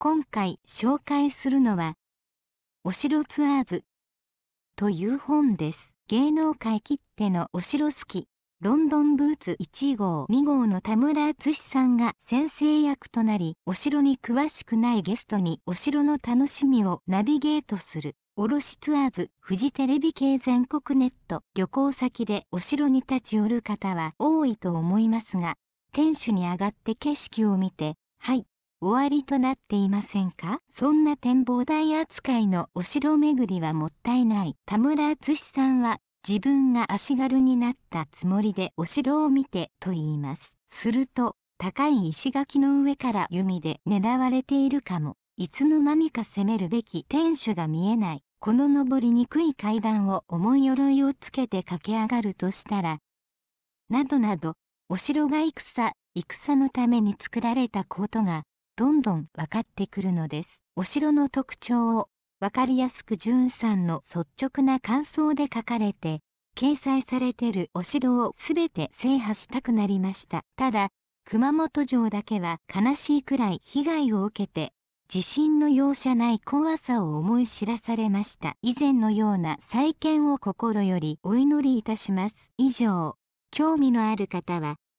今回紹介するのは「お城ツアーズ」という本です。芸能界きってのお城好きロンドンブーツ1号2号の田村敦さんが先生役となりお城に詳しくないゲストにお城の楽しみをナビゲートする「おろしツアーズ」フジテレビ系全国ネット旅行先でお城に立ち寄る方は多いと思いますが天守に上がって景色を見て「はい終わりとなっていませんかそんな展望台扱いのお城巡りはもったいない田村敦さんは自分が足軽になったつもりでお城を見てと言いますすると高い石垣の上から弓で狙われているかもいつの間にか攻めるべき天守が見えないこの登りにくい階段を重い鎧をつけて駆け上がるとしたらなどなどお城が戦戦のために作られたことがどんどん分かってくるのですお城の特徴を分かりやすく淳さんの率直な感想で書かれて掲載されてるお城を全て制覇したくなりましたただ熊本城だけは悲しいくらい被害を受けて地震の容赦ない怖さを思い知らされました以前のような再建を心よりお祈りいたします以上興味のある方は